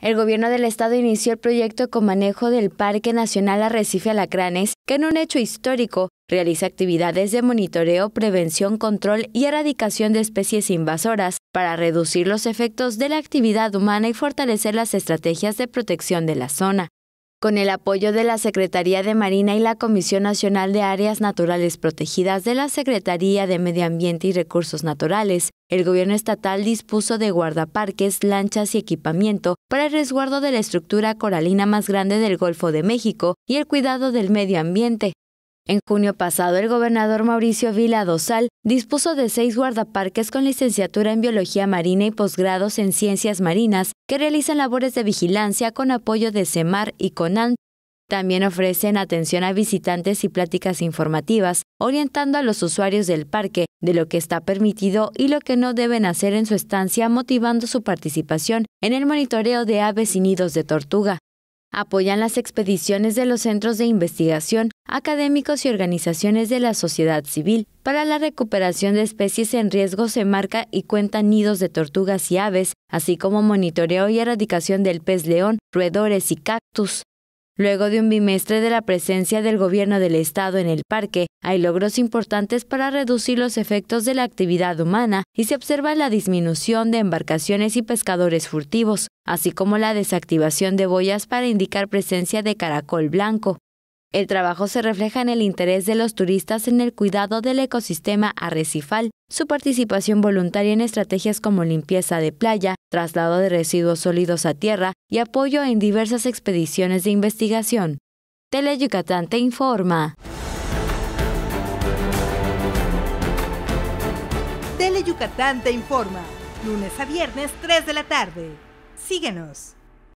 El gobierno del estado inició el proyecto con manejo del Parque Nacional Arrecife Alacranes, que en un hecho histórico realiza actividades de monitoreo, prevención, control y erradicación de especies invasoras para reducir los efectos de la actividad humana y fortalecer las estrategias de protección de la zona. Con el apoyo de la Secretaría de Marina y la Comisión Nacional de Áreas Naturales Protegidas de la Secretaría de Medio Ambiente y Recursos Naturales, el gobierno estatal dispuso de guardaparques, lanchas y equipamiento para el resguardo de la estructura coralina más grande del Golfo de México y el cuidado del medio ambiente. En junio pasado, el gobernador Mauricio Vila Dosal dispuso de seis guardaparques con licenciatura en Biología Marina y posgrados en Ciencias Marinas que realizan labores de vigilancia con apoyo de CEMAR y Conant. También ofrecen atención a visitantes y pláticas informativas, orientando a los usuarios del parque de lo que está permitido y lo que no deben hacer en su estancia, motivando su participación en el monitoreo de aves y nidos de tortuga apoyan las expediciones de los centros de investigación académicos y organizaciones de la sociedad civil para la recuperación de especies en riesgo se marca y cuenta nidos de tortugas y aves, así como monitoreo y erradicación del pez león, roedores y cactus. Luego de un bimestre de la presencia del gobierno del Estado en el parque, hay logros importantes para reducir los efectos de la actividad humana y se observa la disminución de embarcaciones y pescadores furtivos, así como la desactivación de boyas para indicar presencia de caracol blanco. El trabajo se refleja en el interés de los turistas en el cuidado del ecosistema arrecifal, su participación voluntaria en estrategias como limpieza de playa, traslado de residuos sólidos a tierra y apoyo en diversas expediciones de investigación. Tele Yucatán te informa. Tele Yucatán te informa. Lunes a viernes 3 de la tarde. Síguenos.